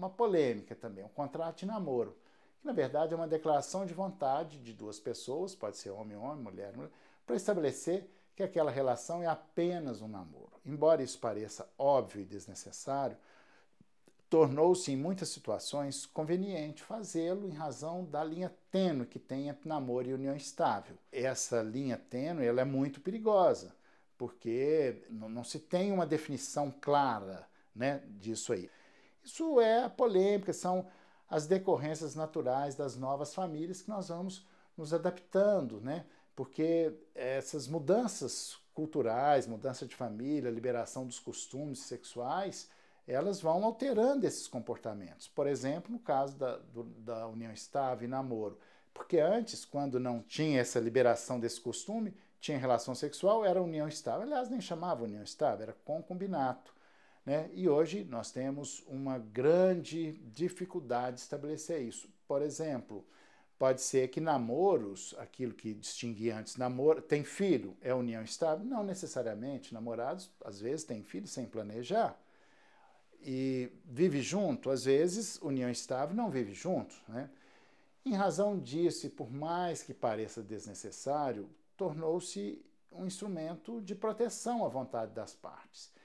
uma polêmica também, um contrato de namoro, que na verdade é uma declaração de vontade de duas pessoas, pode ser homem, homem, mulher, mulher, para estabelecer que aquela relação é apenas um namoro. Embora isso pareça óbvio e desnecessário, tornou-se em muitas situações conveniente fazê-lo em razão da linha tênue que tem entre namoro e união estável. Essa linha tênue ela é muito perigosa, porque não, não se tem uma definição clara né, disso aí. Isso é a polêmica, são as decorrências naturais das novas famílias que nós vamos nos adaptando, né? Porque essas mudanças culturais, mudança de família, liberação dos costumes sexuais, elas vão alterando esses comportamentos. Por exemplo, no caso da, do, da união estável e namoro. Porque antes, quando não tinha essa liberação desse costume, tinha relação sexual, era união estável. Aliás, nem chamava união estável, era concubinato. Né? E hoje nós temos uma grande dificuldade de estabelecer isso. Por exemplo, pode ser que namoros, aquilo que distinguia antes, namoro, tem filho, é união estável? Não necessariamente. Namorados, às vezes, têm filho sem planejar. E vive junto, às vezes, união estável não vive junto. Né? Em razão disso, e por mais que pareça desnecessário, tornou-se um instrumento de proteção à vontade das partes.